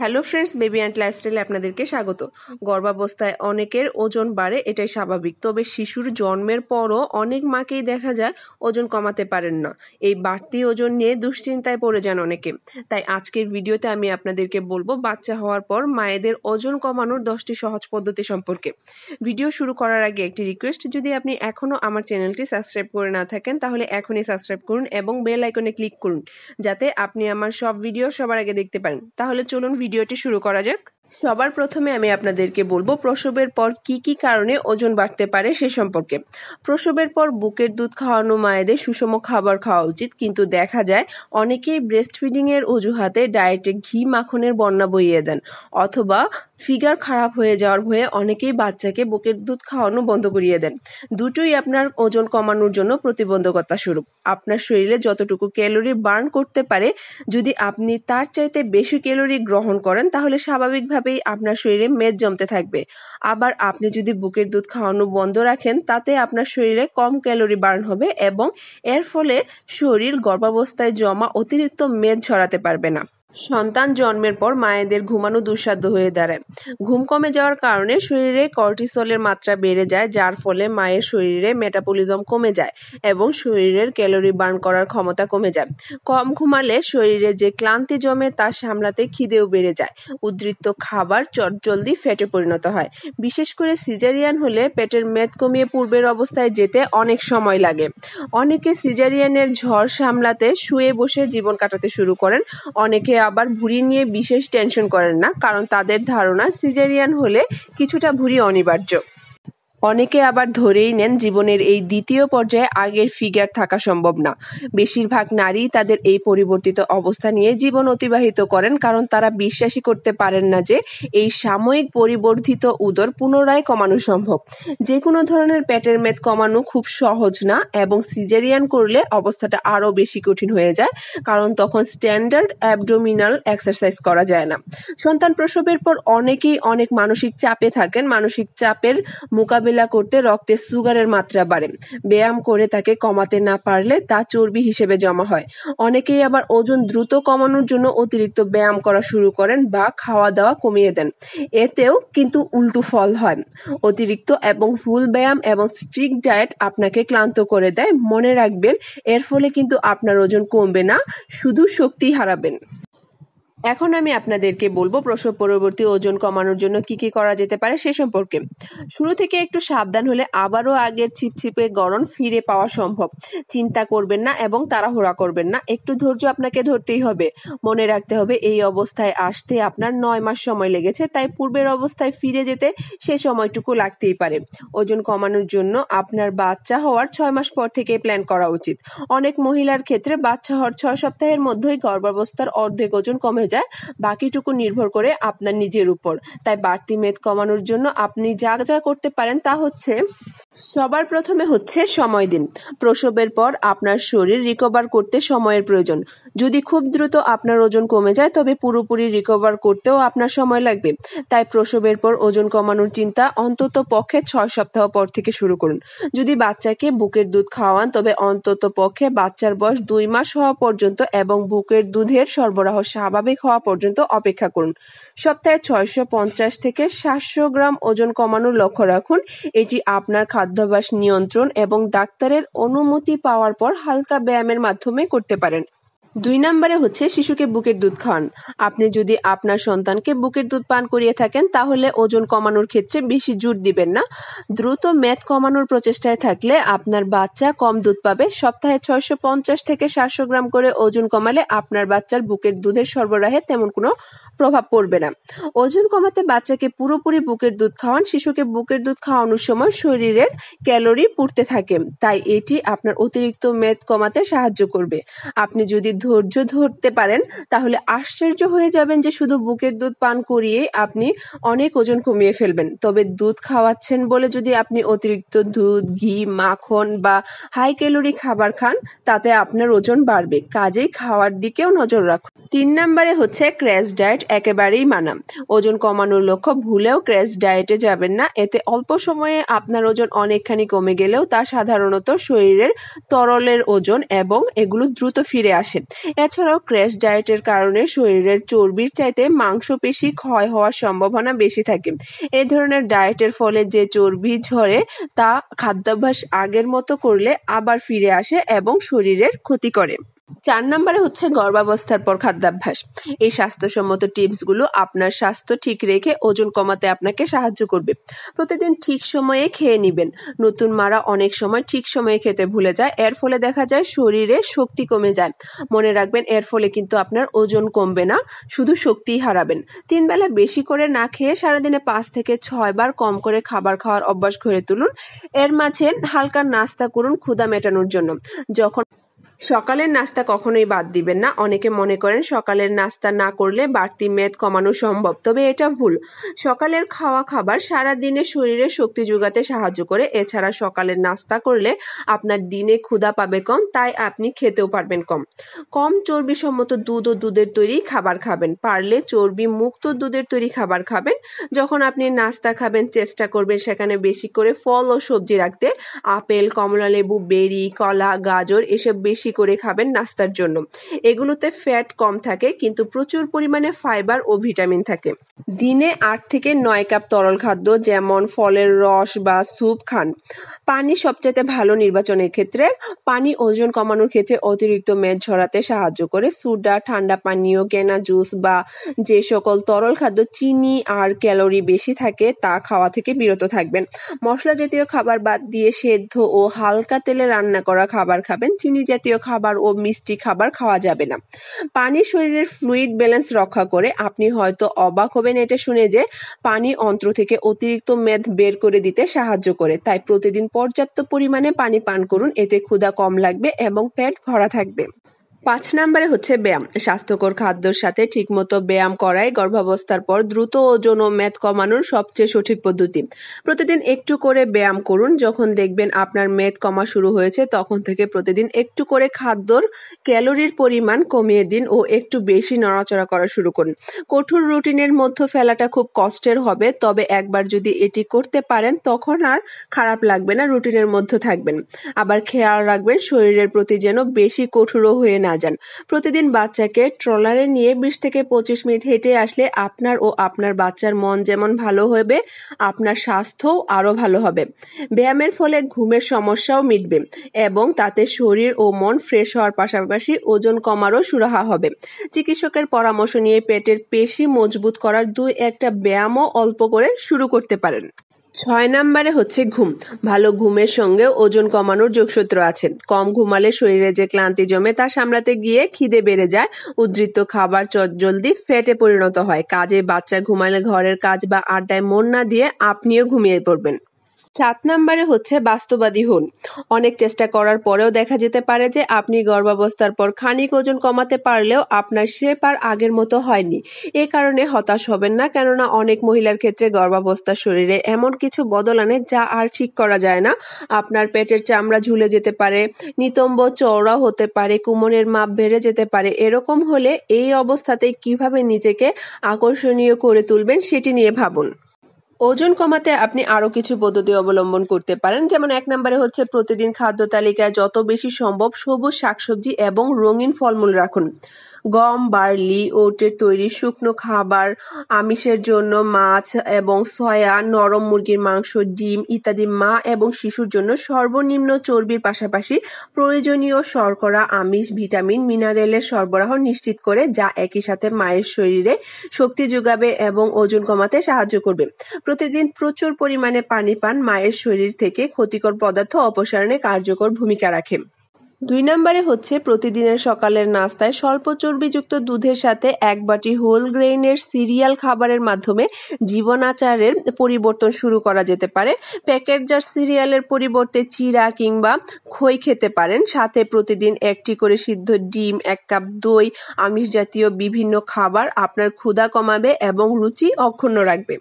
Hello friends baby and লাইফস্টাইলে আপনাদেরকে স্বাগত গর্ভাবস্থায় অনেকের ওজন বাড়ে এটাই স্বাভাবিক তবে শিশুর জন্মের পরও অনেক মাকেই দেখা যায় ওজন কমাতে পারেন না এই বাড়তি ওজন নিয়ে দুশ্চিন্তায় পড়ে যান অনেকে তাই আজকের ভিডিওতে আমি আপনাদেরকে বলবো বাচ্চা হওয়ার পর মায়েদের ওজন কমানোর দশটি সহজ পদ্ধতি সম্পর্কে ভিডিও শুরু করার আগে একটি রিকোয়েস্ট যদি আপনি এখনও আমার চ্যানেলটি সাবস্ক্রাইব করে না থাকেন তাহলে এখনই সাবস্ক্রাইব করুন এবং বেল আইকনে ক্লিক করুন যাতে আপনি আমার সব ভিডিও সবার আগে দেখতে পারেন তাহলে চলুন ভিডিওটি শুরু করা যাক সবার প্রথমে আমি আপনাদেরকে বলবো প্রসবের পর কি কি কারণে ওজন বাড়তে পারে সে সম্পর্কে প্রসবের পর বুকের দুধ খাওয়ানো মায়েদের সুষম খাবার খাওয়া উচিত কিন্তু দেখা যায় অনেকেই ব্রেস্ট ফিডিংয়ের অজুহাতে ডায়েটে ঘি মাখনের বন্যা বইয়ে দেন অথবা ফিগার খারাপ হয়ে যাওয়ার ভয়ে অনেকেই বাচ্চাকে বুকের দুধ খাওয়ানো বন্ধ করিয়ে দেন দুটোই আপনার ওজন কমানোর জন্য প্রতিবন্ধকতা স্বরূপ আপনার শরীরে যতটুকু ক্যালোরি বার্ন করতে পারে যদি আপনি তার চাইতে বেশি ক্যালোরি গ্রহণ করেন তাহলে স্বাভাবিকভাবেই আপনার শরীরে মেদ জমতে থাকবে আবার আপনি যদি বুকের দুধ খাওয়ানো বন্ধ রাখেন তাতে আপনার শরীরে কম ক্যালোরি বার্ন হবে এবং এর ফলে শরীর গর্ভাবস্থায় জমা অতিরিক্ত মেদ ছড়াতে পারবে না সন্তান জন্মের পর মায়েদের ঘুমানো দুঃসাধ্য হয়ে দাঁড়ায় ঘুম কমে যাওয়ার কারণে শরীরে কর্টিসলের মাত্রা বেড়ে যায় যার ফলে মায়ের শরীরে মেটাবলিজম কমে যায় এবং শরীরের ক্যালোরি বার্ন করার ক্ষমতা কমে যায় কম ঘুমালে শরীরে যে ক্লান্তি জমে তা সামলাতে খিদেও বেড়ে যায় উদ্বৃত্ত খাবার চটজলদি ফ্যাটে পরিণত হয় বিশেষ করে সিজারিয়ান হলে পেটের মেদ কমিয়ে পূর্বের অবস্থায় যেতে অনেক সময় লাগে অনেকে সিজারিয়ানের ঝড় সামলাতে শুয়ে বসে জীবন কাটাতে শুরু করেন অনেকে আবার ভুঁড়ি নিয়ে বিশেষ টেনশন করেন না কারণ তাদের ধারণা সিজারিয়ান হলে কিছুটা ভুঁড়ি অনিবার্য অনেকে আবার ধরেই নেন জীবনের এই দ্বিতীয় পর্যায়ে আগের ফিগার থাকা সম্ভব না বেশিরভাগ নারী তাদের এই পরিবর্তিত অবস্থা নিয়ে জীবন অতিবাহিত করেন কারণ তারা বিশ্বাসই করতে পারেন না যে এই সাময়িক পরিবর্ধিত উদর পুনরায় কমানো সম্ভব যে কোনো ধরনের পেটের মেদ কমানো খুব সহজ না এবং সিজারিয়ান করলে অবস্থাটা আরও বেশি কঠিন হয়ে যায় কারণ তখন স্ট্যান্ডার্ড অ্যাবডোমিনাল এক্সারসাইজ করা যায় না সন্তান প্রসবের পর অনেকেই অনেক মানসিক চাপে থাকেন মানসিক চাপের মোকাবিলা মোকাবিলা করতে রক্তে সুগারের মাত্রা বাড়ে ব্যায়াম করে তাকে কমাতে না পারলে তা চর্বি হিসেবে জমা হয় অনেকেই আবার ওজন দ্রুত কমানোর জন্য অতিরিক্ত ব্যায়াম করা শুরু করেন বা খাওয়া দাওয়া কমিয়ে দেন এতেও কিন্তু উল্টো ফল হয় অতিরিক্ত এবং ফুল ব্যায়াম এবং স্ট্রিক ডায়েট আপনাকে ক্লান্ত করে দেয় মনে রাখবেন এর ফলে কিন্তু আপনার ওজন কমবে না শুধু শক্তি হারাবেন এখন আমি আপনাদেরকে বলবো প্রসব পরবর্তী ওজন কমানোর জন্য কি কি করা যেতে পারে সে সম্পর্কে শুরু থেকে একটু সাবধান হলে আবারও আগের ছিপছিপে গরম ফিরে পাওয়া সম্ভব চিন্তা করবেন না এবং তাড়াহুড়া করবেন না একটু ধৈর্য আপনাকে ধরতেই হবে মনে রাখতে হবে এই অবস্থায় আসতে আপনার নয় মাস সময় লেগেছে তাই পূর্বের অবস্থায় ফিরে যেতে সে সময়টুকু লাগতেই পারে ওজন কমানোর জন্য আপনার বাচ্চা হওয়ার ছয় মাস পর থেকে প্ল্যান করা উচিত অনেক মহিলার ক্ষেত্রে বাচ্চা হওয়ার ছয় সপ্তাহের মধ্যেই গর্ভাবস্থার অর্ধেক ওজন কমে যায় বাকিটুকু নির্ভর করে আপনার নিজের উপর তাই বাড়তি মেদ কমানোর জন্য আপনি যা যা করতে পারেন তা হচ্ছে সবার প্রথমে হচ্ছে সময় দিন প্রসবের পর আপনার শরীর রিকভার করতে সময়ের প্রয়োজন যদি খুব দ্রুত আপনার ওজন কমে যায় তবে পুরোপুরি রিকভার করতেও আপনার সময় লাগবে তাই প্রসবের পর ওজন কমানোর চিন্তা অন্তত পক্ষে ছয় সপ্তাহ পর থেকে শুরু করুন যদি বাচ্চাকে বুকের দুধ খাওয়ান তবে অন্তত পক্ষে বাচ্চার বয়স দুই মাস হওয়া পর্যন্ত এবং বুকের দুধের সরবরাহ স্বাভাবিক হওয়া পর্যন্ত অপেক্ষা করুন সপ্তাহে ছয়শো পঞ্চাশ থেকে সাতশো গ্রাম ওজন কমানোর লক্ষ্য রাখুন এটি আপনার খাদ্যাভ্যাস নিয়ন্ত্রণ এবং ডাক্তারের অনুমতি পাওয়ার পর হালকা ব্যায়ামের মাধ্যমে করতে পারেন দুই নম্বরে হচ্ছে শিশুকে বুকের দুধ খাওয়ান আপনি যদি আপনার সন্তানকে বুকের দুধ পান করিয়ে থাকেন তাহলে ওজন কমানোর ক্ষেত্রে বেশি জোর দিবেন না দ্রুত মেদ কমানোর প্রচেষ্টায় থাকলে আপনার বাচ্চা কম দুধ পাবে সপ্তাহে ছয়শো পঞ্চাশ থেকে সাতশো গ্রাম করে ওজন কমালে আপনার বাচ্চার বুকের দুধের সরবরাহে তেমন কোনো প্রভাব পড়বে না ওজন কমাতে বাচ্চাকে পুরোপুরি বুকের দুধ খাওয়ান শিশুকে বুকের দুধ খাওয়ানোর সময় শরীরের ক্যালোরি পুড়তে থাকে তাই এটি আপনার অতিরিক্ত মেদ কমাতে সাহায্য করবে আপনি যদি ধৈর্য ধরতে পারেন তাহলে আশ্চর্য হয়ে যাবেন যে শুধু বুকের দুধ পান করিয়ে আপনি অনেক ওজন কমিয়ে ফেলবেন তবে দুধ খাওয়াচ্ছেন বলে যদি আপনি অতিরিক্ত দুধ ঘি মাখন বা হাই ক্যালোরি খাবার খান তাতে আপনার ওজন বাড়বে কাজেই খাওয়ার দিকেও নজর রাখুন তিন নম্বরে হচ্ছে ক্র্যাশ ডায়েট একেবারেই মানা ওজন কমানোর লক্ষ্য ভুলেও ক্র্যাশ ডায়েটে যাবেন না এতে অল্প সময়ে আপনার ওজন অনেকখানি কমে গেলেও তা সাধারণত শরীরের তরলের ওজন এবং এগুলো দ্রুত ফিরে আসে এছাড়াও ক্র্যাশ ডায়েটের কারণে শরীরের চর্বির চাইতে মাংসপেশি ক্ষয় হওয়ার সম্ভাবনা বেশি থাকে এ ধরনের ডায়েটের ফলে যে চর্বি ঝরে তা খাদ্যাভ্যাস আগের মতো করলে আবার ফিরে আসে এবং শরীরের ক্ষতি করে চার নম্বরে হচ্ছে গর্ভাবস্থার পর খাদ্যাভ্যাস এই স্বাস্থ্যসম্মত টিপসগুলো আপনার স্বাস্থ্য ঠিক রেখে ওজন কমাতে আপনাকে সাহায্য করবে প্রতিদিন ঠিক সময়ে খেয়ে নিবেন নতুন মারা অনেক সময় ঠিক সময়ে খেতে ভুলে যায় এর ফলে দেখা যায় শরীরে শক্তি কমে যায় মনে রাখবেন এর ফলে কিন্তু আপনার ওজন কমবে না শুধু শক্তিই হারাবেন তিন বেলা বেশি করে না খেয়ে সারাদিনে পাঁচ থেকে ছয় বার কম করে খাবার খাওয়ার অভ্যাস করে তুলুন এর মাঝে হালকা নাস্তা করুন ক্ষুদা মেটানোর জন্য যখন সকালের নাস্তা কখনোই বাদ দিবেন না অনেকে মনে করেন সকালের নাস্তা না করলে বাড়তি মেদ কমানো সম্ভব তবে এটা ভুল সকালের খাওয়া খাবার সারা দিনে শরীরে শক্তি যোগাতে সাহায্য করে এছাড়া সকালের নাস্তা করলে আপনার দিনে ক্ষুধা পাবে কম তাই আপনি খেতেও পারবেন কম কম চর্বি সম্মত দুধ ও দুধের তৈরি খাবার খাবেন পারলে চর্বি মুক্ত দুধের তৈরি খাবার খাবেন যখন আপনি নাস্তা খাবেন চেষ্টা করবেন সেখানে বেশি করে ফল ও সবজি রাখতে আপেল কমলা লেবু বেরি কলা গাজর এসব বেশি বেশি করে খাবেন নাস্তার জন্য এগুলোতে ফ্যাট কম থাকে কিন্তু প্রচুর পরিমাণে ফাইবার ও ভিটামিন থাকে দিনে আট থেকে নয় কাপ তরল খাদ্য যেমন ফলের রস বা স্যুপ খান পানি সবচেয়ে ভালো নির্বাচনের ক্ষেত্রে পানি ওজন কমানোর ক্ষেত্রে অতিরিক্ত মেদ ঝরাতে সাহায্য করে সুডা ঠান্ডা পানীয় কেনা জুস বা যে সকল তরল খাদ্য চিনি আর ক্যালোরি বেশি থাকে তা খাওয়া থেকে বিরত থাকবেন মশলা জাতীয় খাবার বাদ দিয়ে সেদ্ধ ও হালকা তেলে রান্না করা খাবার খাবেন চিনি জাতীয় খাবার ও মিষ্টি খাবার খাওয়া যাবে না পানি শরীরের ফ্লুইড ব্যালেন্স রক্ষা করে আপনি হয়তো অবাক হবেন এটা শুনে যে পানি অন্ত্র থেকে অতিরিক্ত মেদ বের করে দিতে সাহায্য করে তাই প্রতিদিন পর্যাপ্ত পরিমাণে পানি পান করুন এতে ক্ষুধা কম লাগবে এবং পেট ভরা থাকবে পাঁচ নম্বরে হচ্ছে ব্যায়াম স্বাস্থ্যকর খাদ্যর সাথে ঠিকমতো ব্যায়াম করাই গর্ভাবস্থার পর দ্রুত ওজন ও মেদ কমানোর সবচেয়ে সঠিক পদ্ধতি প্রতিদিন একটু করে ব্যায়াম করুন যখন দেখবেন আপনার মেদ কমা শুরু হয়েছে তখন থেকে প্রতিদিন একটু করে খাদ্যর ক্যালোরির পরিমাণ কমিয়ে দিন ও একটু বেশি নড়াচড়া করা শুরু করুন কঠোর রুটিনের মধ্যে ফেলাটা খুব কষ্টের হবে তবে একবার যদি এটি করতে পারেন তখন আর খারাপ লাগবে না রুটিনের মধ্যে থাকবেন আবার খেয়াল রাখবেন শরীরের প্রতি যেন বেশি কঠোরও হয়ে না না যান প্রতিদিন বাচ্চাকে ট্রলারে নিয়ে বিশ থেকে পঁচিশ মিনিট হেঁটে আসলে আপনার ও আপনার বাচ্চার মন যেমন ভালো হবে আপনার স্বাস্থ্যও আরও ভালো হবে ব্যায়ামের ফলে ঘুমের সমস্যাও মিটবে এবং তাতে শরীর ও মন ফ্রেশ হওয়ার পাশাপাশি ওজন কমারও সুরাহা হবে চিকিৎসকের পরামর্শ নিয়ে পেটের পেশি মজবুত করার দুই একটা ব্যায়ামও অল্প করে শুরু করতে পারেন ছয় নম্বরে হচ্ছে ঘুম ভালো ঘুমের সঙ্গে ওজন কমানোর যোগসূত্র আছে কম ঘুমালে শরীরে যে ক্লান্তি জমে তা সামলাতে গিয়ে খিদে বেড়ে যায় উদ্ধৃত খাবার জলদি ফেটে পরিণত হয় কাজে বাচ্চা ঘুমালে ঘরের কাজ বা আড্ডায় মন না দিয়ে আপনিও ঘুমিয়ে পড়বেন সাত নম্বরে হচ্ছে বাস্তবাদী হন অনেক চেষ্টা করার পরেও দেখা যেতে পারে যে আপনি গর্ভাবস্থার পর খানিক ওজন কমাতে পারলেও আপনার আর আগের মতো হয়নি এ কারণে হতাশ হবেন না কেননা অনেক মহিলার ক্ষেত্রে গর্ভাবস্থার শরীরে এমন কিছু বদল আনে যা আর ঠিক করা যায় না আপনার পেটের চামড়া ঝুলে যেতে পারে নিতম্ব চওড়া হতে পারে কুমনের মাপ বেড়ে যেতে পারে এরকম হলে এই অবস্থাতে কিভাবে নিজেকে আকর্ষণীয় করে তুলবেন সেটি নিয়ে ভাবুন ওজন কমাতে আপনি আরও কিছু পদ্ধতি অবলম্বন করতে পারেন যেমন এক নম্বরে হচ্ছে প্রতিদিন খাদ্য তালিকায় যত বেশি সম্ভব সবুজ শাকসবজি এবং রঙিন ফলমূল রাখুন গম, বার্লি, ওটের তৈরি শুকনো খাবার, আমিষের জন্য মাছ এবং সয়া, নরম মুরগির মাংস, ডিম ইত্যাদি মা এবং শিশুর জন্য সর্বনিম্ন চর্বির পাশাপাশি প্রয়োজনীয় শর্করা, আমিষ, ভিটামিন, মিনারেলের সরবরাহ নিশ্চিত করে যা একই সাথে মায়ের শরীরে শক্তি যোগাবে এবং ওজন কমাতে সাহায্য করবে প্রতিদিন প্রচুর পরিমাণে পানি পান মায়ের শরীর থেকে ক্ষতিকর পদার্থ অপসারণে কার্যকর ভূমিকা রাখে দুই নম্বরে হচ্ছে প্রতিদিনের সকালের নাস্তায় স্বল্প চর্বিযুক্ত দুধের সাথে এক বাটি হোল গ্রেইনের সিরিয়াল খাবারের মাধ্যমে জীবনাচারের পরিবর্তন শুরু করা যেতে পারে প্যাকেটজার সিরিয়ালের পরিবর্তে চিরা কিংবা খই খেতে পারেন সাথে প্রতিদিন একটি করে সিদ্ধ ডিম এক কাপ দই আমিষ জাতীয় বিভিন্ন খাবার আপনার ক্ষুধা কমাবে এবং রুচি অক্ষুণ্ণ রাখবে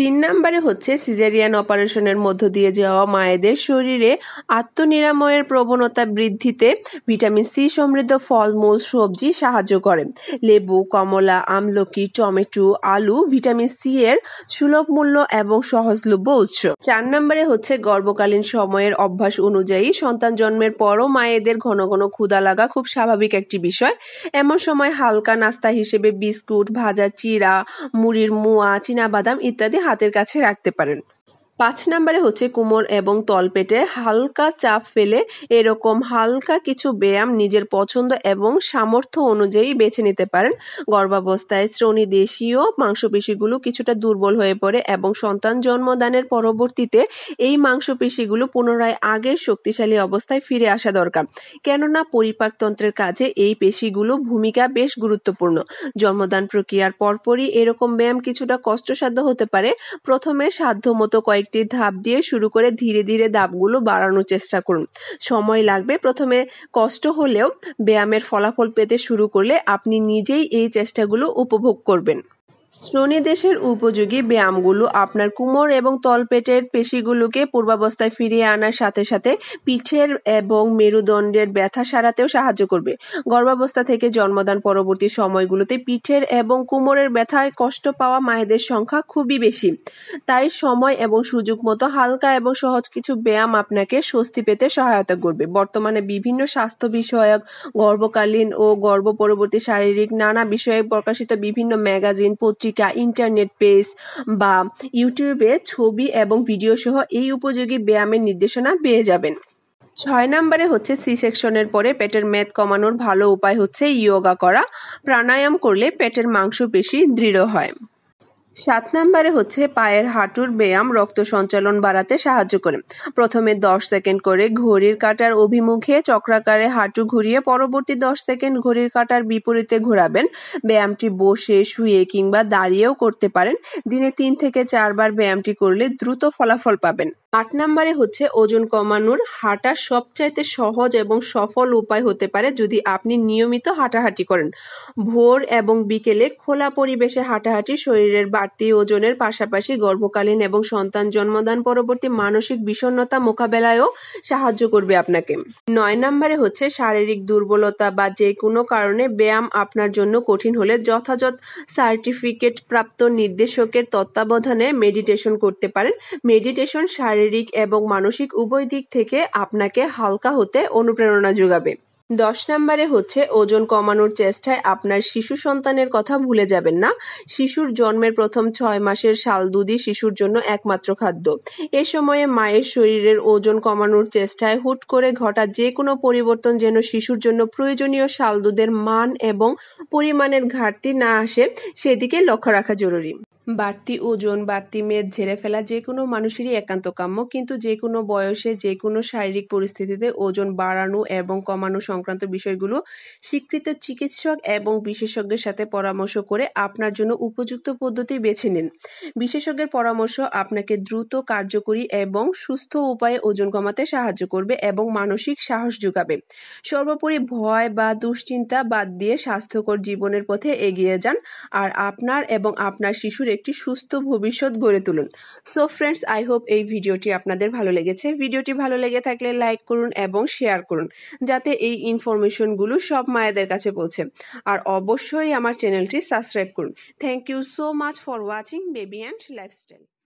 তিন নম্বরে হচ্ছে সিজারিয়ান অপারেশনের মধ্য দিয়ে যাওয়া মায়েদের শরীরে আত্মনিরাময়ের প্রবণতা বৃদ্ধিতে ভিটামিন সি সমৃদ্ধ ফলমূল সবজি সাহায্য করে লেবু কমলা আমলকি টমেটো আলু ভিটামিন সি এর সুলভ মূল্য এবং সহজলভ্য উৎস চার নম্বরে হচ্ছে গর্ভকালীন সময়ের অভ্যাস অনুযায়ী সন্তান জন্মের পরও মায়েদের ঘন ঘন ক্ষুদা লাগা খুব স্বাভাবিক একটি বিষয় এমন সময় হালকা নাস্তা হিসেবে বিস্কুট ভাজা চিরা মুড়ির মুয়া বাদাম ইত্যাদি হাতের কাছে রাখতে পারেন। পাঁচ নাম্বারে হচ্ছে কোমর এবং তলপেটে হালকা চাপ ফেলে এরকম হালকা কিছু ব্যায়াম নিজের পছন্দ এবং সামর্থ্য অনুযায়ী বেছে নিতে পারেন গর্ভাবস্থায় শ্রোণী দেশীয় মাংসপেশিগুলো কিছুটা দুর্বল হয়ে পড়ে এবং সন্তান জন্মদানের পরবর্তীতে এই মাংসপেশিগুলো পুনরায় আগের শক্তিশালী অবস্থায় ফিরে আসা দরকার কেননা পরিপাকতন্ত্রের কাজে এই পেশিগুলো ভূমিকা বেশ গুরুত্বপূর্ণ জন্মদান প্রক্রিয়ার পরপরই এরকম ব্যায়াম কিছুটা কষ্টসাধ্য হতে পারে প্রথমে সাধ্য মতো কয়েক একটি ধাপ দিয়ে শুরু করে ধীরে ধীরে দাপগুলো বাড়ানোর চেষ্টা করুন সময় লাগবে প্রথমে কষ্ট হলেও ব্যায়ামের ফলাফল পেতে শুরু করলে আপনি নিজেই এই চেষ্টাগুলো উপভোগ করবেন দেশের উপযোগী ব্যায়ামগুলো আপনার কোমর এবং তলপেটের পেশিগুলোকে পূর্বাবস্থায় ফিরিয়ে আনার সাথে সাথে পিঠের এবং মেরুদণ্ডের ব্যথা সারাতেও সাহায্য করবে গর্ভাবস্থা থেকে জন্মদান পরবর্তী সময়গুলোতে পিঠের এবং কোমরের ব্যথায় কষ্ট পাওয়া মায়েদের সংখ্যা খুবই বেশি তাই সময় এবং সুযোগ মতো হালকা এবং সহজ কিছু ব্যায়াম আপনাকে স্বস্তি পেতে সহায়তা করবে বর্তমানে বিভিন্ন স্বাস্থ্য বিষয়ক গর্ভকালীন ও গর্ভ পরবর্তী শারীরিক নানা বিষয়ে প্রকাশিত বিভিন্ন ম্যাগাজিন পত্রিকা ইন্টারনেট পেজ বা ইউটিউবে ছবি এবং ভিডিও সহ এই উপযোগী ব্যায়ামের নির্দেশনা পেয়ে যাবেন ছয় নম্বরে হচ্ছে সি সেকশনের পরে পেটের মেদ কমানোর ভালো উপায় হচ্ছে ইয়োগা করা প্রাণায়াম করলে পেটের মাংস বেশি দৃঢ় হয় সাত নম্বরে হচ্ছে পায়ের হাঁটুর ব্যায়াম রক্ত সঞ্চালন বাড়াতে সাহায্য করে প্রথমে দশ সেকেন্ড করে ঘড়ির কাটার অভিমুখে চক্রাকারে হাঁটু ঘুরিয়ে পরবর্তী দশ সেকেন্ড ঘড়ির কাটার বিপরীতে ঘোরাবেন ব্যায়ামটি বসে শুয়ে কিংবা দাঁড়িয়েও করতে পারেন দিনে তিন থেকে চারবার ব্যায়ামটি করলে দ্রুত ফলাফল পাবেন আট নম্বরে হচ্ছে ওজন কমানোর হাঁটা সবচাইতে সহজ এবং সফল উপায় হতে পারে যদি আপনি নিয়মিত হাঁটাহাঁটি করেন ভোর এবং বিকেলে খোলা পরিবেশে হাঁটাহাঁটি শরীরের বাড়তি ওজনের পাশাপাশি গর্ভকালীন এবং সন্তান জন্মদান পরবর্তী মানসিক বিষণ্নতা মোকাবেলায়ও সাহায্য করবে আপনাকে নয় নম্বরে হচ্ছে শারীরিক দুর্বলতা বা যে কোনো কারণে ব্যায়াম আপনার জন্য কঠিন হলে যথাযথ সার্টিফিকেট প্রাপ্ত নির্দেশকের তত্ত্বাবধানে মেডিটেশন করতে পারেন মেডিটেশন শারীরিক শারীরিক এবং মানসিক উভয় দিক থেকে আপনাকে হালকা হতে অনুপ্রেরণা যোগাবে দশ নম্বরে হচ্ছে ওজন কমানোর চেষ্টায় আপনার শিশু সন্তানের কথা ভুলে যাবেন না শিশুর জন্মের প্রথম ছয় মাসের শাল দুধই শিশুর জন্য একমাত্র খাদ্য এ সময়ে মায়ের শরীরের ওজন কমানোর চেষ্টায় হুট করে ঘটা যে কোনো পরিবর্তন যেন শিশুর জন্য প্রয়োজনীয় শাল দুধের মান এবং পরিমাণের ঘাটতি না আসে সেদিকে লক্ষ্য রাখা জরুরি বাড়তি ওজন বাড়তি মেদ ঝেড়ে ফেলা যে কোনো মানুষেরই একান্ত কাম্য কিন্তু যে কোনো বয়সে যে কোনো শারীরিক পরিস্থিতিতে ওজন বাড়ানো এবং কমানো সংক্রান্ত বিষয়গুলো স্বীকৃত চিকিৎসক এবং বিশেষজ্ঞের সাথে পরামর্শ করে আপনার জন্য উপযুক্ত পদ্ধতি বেছে নিন বিশেষজ্ঞের পরামর্শ আপনাকে দ্রুত কার্যকরী এবং সুস্থ উপায়ে ওজন কমাতে সাহায্য করবে এবং মানসিক সাহস যোগাবে সর্বোপরি ভয় বা দুশ্চিন্তা বাদ দিয়ে স্বাস্থ্যকর জীবনের পথে এগিয়ে যান আর আপনার এবং আপনার শিশুর একটি সুস্থ ভবিষ্যৎ গড়ে তুলুন সো ফ্রেন্ডস আই হোপ এই ভিডিওটি আপনাদের ভালো লেগেছে ভিডিওটি ভালো লেগে থাকলে লাইক করুন এবং শেয়ার করুন যাতে এই ইনফরমেশনগুলো সব মায়েদের কাছে পৌঁছে আর অবশ্যই আমার চ্যানেলটি সাবস্ক্রাইব করুন thank you so much for watching baby and lifestyle